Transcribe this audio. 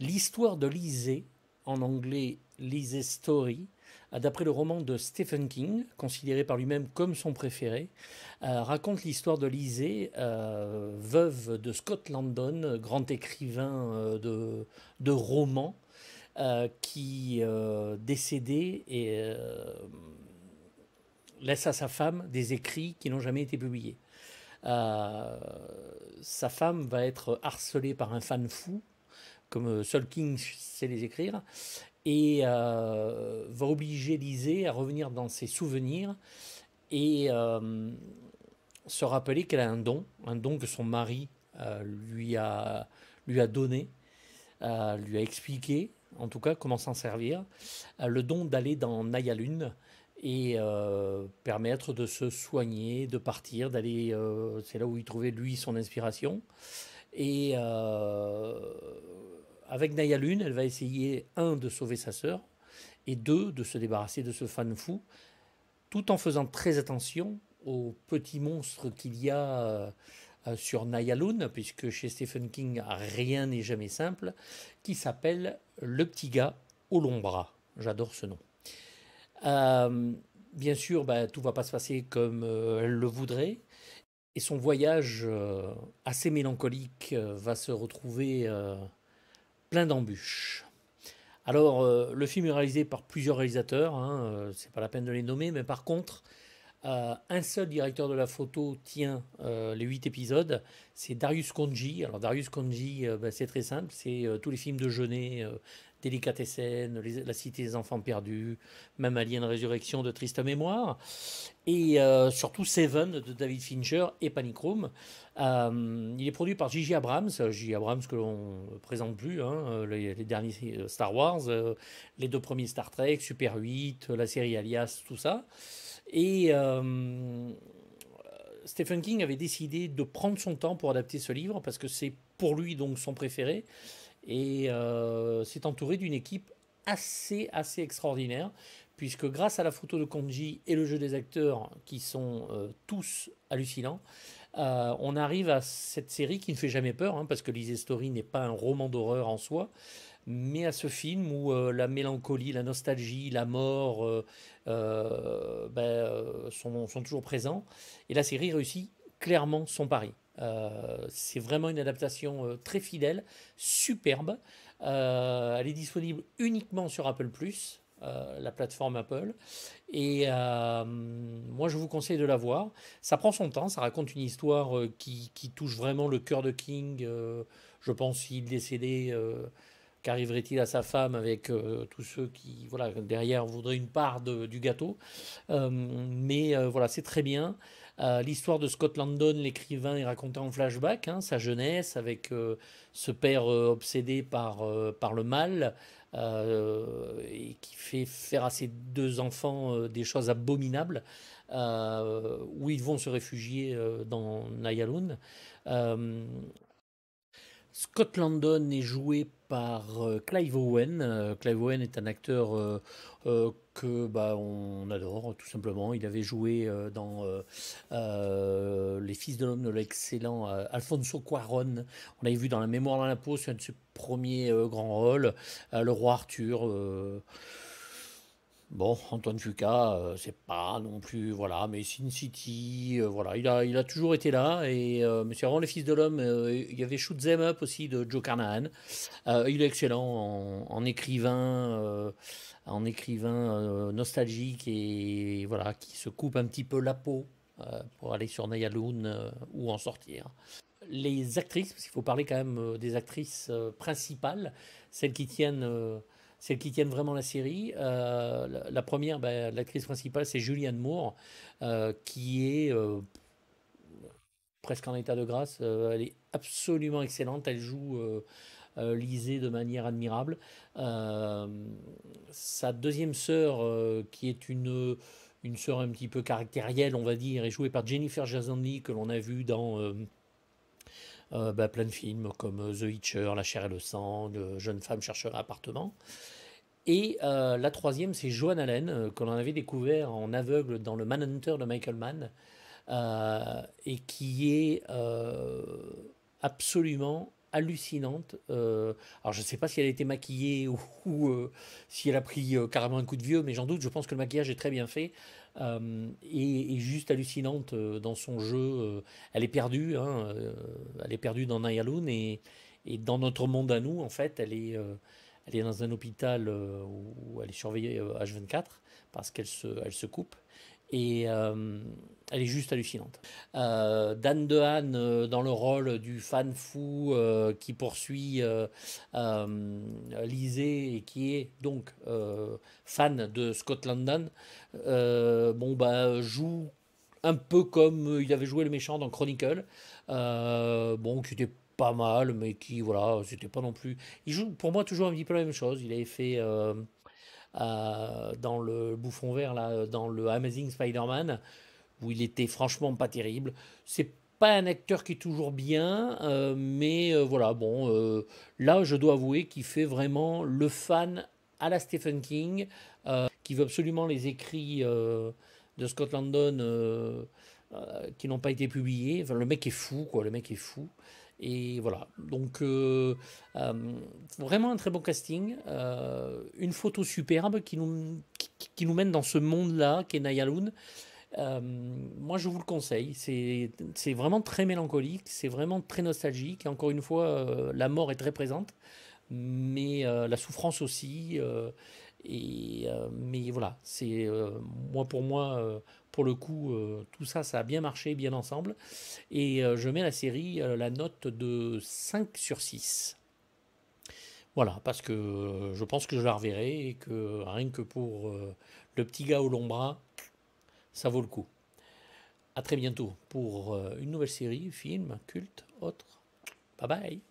L'histoire de l'Isée, en anglais l'Isée Story, euh, d'après le roman de Stephen King, considéré par lui-même comme son préféré, euh, raconte l'histoire de Lisée, euh, veuve de Scott Landon, grand écrivain de, de romans, qui, décédé, et, laisse à sa femme des écrits qui n'ont jamais été publiés. sa femme va être harcelée par un fan fou comme euh, seul King sait les écrire, et euh, va obliger Lisée à revenir dans ses souvenirs et euh, se rappeler qu'elle a un don, un don que son mari lui, a, lui a donné, lui a expliqué, en tout cas comment s'en servir, le don d'aller dans Naya-Lune et permettre de se soigner, de partir, d'aller, c'est là où il trouvait lui son inspiration. Et avec Naya Lune, elle va essayer, un, de sauver sa sœur, et deux, de se débarrasser de ce fan fou, tout en faisant très attention au petits monstre qu'il y a euh, sur Naya Lune, puisque chez Stephen King, rien n'est jamais simple, qui s'appelle Le petit gars au long bras. J'adore ce nom. Euh, bien sûr, tout bah, tout va pas se passer comme euh, elle le voudrait. Et son voyage assez mélancolique va se retrouver plein d'embûches. Alors, euh, le film est réalisé par plusieurs réalisateurs, hein, euh, c'est pas la peine de les nommer, mais par contre, euh, un seul directeur de la photo tient euh, les huit épisodes, c'est Darius Konji. Alors Darius Konji, euh, ben, c'est très simple, c'est tous les films de Jeunet, Délicatessen, scène, La Cité des Enfants Perdus, même Alien Résurrection de Triste Mémoire, et surtout Seven de David Fincher et Panic Room. il est produit par Gigi Abrams, Gigi Abrams que l'on ne présente plus, hein, les, les, derniers Star Wars, les deux premiers Star Trek, Super 8, la série Alias, tout ça. Et euh, Stephen King avait décidé de prendre son temps pour adapter ce livre parce que c'est pour lui donc son préféré. Et s'est euh, entouré d'une équipe assez assez extraordinaire puisque grâce à la photo de Konji et le jeu des acteurs qui sont euh, tous hallucinants, on arrive à cette série qui ne fait jamais peur, hein, parce que Lisez Story n'est pas un roman d'horreur en soi, mais à ce film où euh, la mélancolie, la nostalgie, la mort euh, euh, ben, sont, toujours présents. Et la série réussit clairement son pari. c'est vraiment une adaptation très fidèle, superbe. elle est disponible uniquement sur Apple ⁇ euh, la plateforme Apple. Et moi, je vous conseille de la voir. Ça prend son temps, ça raconte une histoire qui, touche vraiment le cœur de King. je pense qu'il est décédé Qu'arriverait-il à sa femme avec euh, tous ceux qui, voilà, derrière voudraient une part de, du gâteau euh, Mais euh, voilà, c'est très bien. L'histoire de Scott Landon, l'écrivain, est racontée en flashback, hein, sa jeunesse avec ce père obsédé par, par le mal. et qui fait faire à ses deux enfants des choses abominables. où ils vont se réfugier dans Nayaloun. Scott Landon est joué par euh, Clive Owen. Euh, Clive Owen est un acteur euh, que bah, on adore tout simplement. Il avait joué dans Les Fils de l'homme de l'excellent Alfonso Cuaron. On l'avait vu dans La mémoire dans la peau, c'est un de ses premiers grands rôles. le roi Arthur. Bon, Antoine Fuca, euh, c'est pas non plus, voilà, mais Sin City, euh, voilà, il a, il a toujours été là. Et Monsieur mais c'est les fils de l'homme. Euh, il y avait Shoot Them Up aussi de Joe Carnahan. il est excellent en, écrivain, en écrivain nostalgique et, voilà, qui se coupe un petit peu la peau pour aller sur Naya ou en sortir. Les actrices, parce qu'il faut parler quand même des actrices principales, celles qui tiennent celles qui tiennent vraiment la série. Euh, la, première, ben, l'actrice principale, c'est Julianne Moore, euh, qui est euh, presque en état de grâce. elle est absolument excellente. Elle joue Lisée de manière admirable. sa deuxième sœur, qui est une une sœur un petit peu caractérielle, on va dire, est jouée par Jennifer Jason que l'on a vue dans euh, bah, plein de films comme euh, The Hitcher, La chair et le sang, Jeune femme chercheur à appartement. Et euh, la troisième, c'est Joan Allen, qu'on avait découvert en aveugle dans le Manhunter de Michael Mann, et qui est absolument hallucinante. Euh, alors je ne sais pas si elle a été maquillée ou, euh, si elle a pris euh, carrément un coup de vieux, mais j'en doute. Je pense que le maquillage est très bien fait et, juste hallucinante dans son jeu. elle est perdue, hein, elle est perdue dans Nayaloon et, et, dans notre monde à nous, en fait, elle est, elle est dans un hôpital où elle est surveillée H24 parce qu'elle se, elle se coupe. Et euh, elle est juste hallucinante. Euh, Dan Dehan euh, dans le rôle du fan fou qui poursuit Lisée et qui est donc fan de Scott London, bon bah joue un peu comme il avait joué le méchant dans Chronicle, bon qui était pas mal mais qui voilà c'était pas non plus. Il joue pour moi toujours un petit peu la même chose. Il avait fait euh, dans le bouffon vert, là, euh, dans le Amazing Spider-Man, où il était franchement pas terrible. C'est pas un acteur qui est toujours bien, euh, mais voilà, bon, là, je dois avouer qu'il fait vraiment le fan à la Stephen King, qui veut absolument les écrits de Scott Landon qui n'ont pas été publiés. le mec est fou, quoi, le mec est fou. Et voilà. Donc, euh, euh, vraiment un très bon casting. Euh, une photo superbe qui nous, qui, nous mène dans ce monde-là, est Nayaloun. moi, je vous le conseille. C'est vraiment très mélancolique, c'est vraiment très nostalgique. encore une fois, la mort est très présente, mais la souffrance aussi. Et, euh, mais voilà, c'est euh, moi pour moi, euh, pour le coup, tout ça, ça a bien marché, bien ensemble. Et je mets la série la note de 5 sur 6. Voilà, parce que je pense que je la reverrai et que rien que pour le petit gars au long bras, ça vaut le coup. À très bientôt pour une nouvelle série, film, culte, autre. Bye bye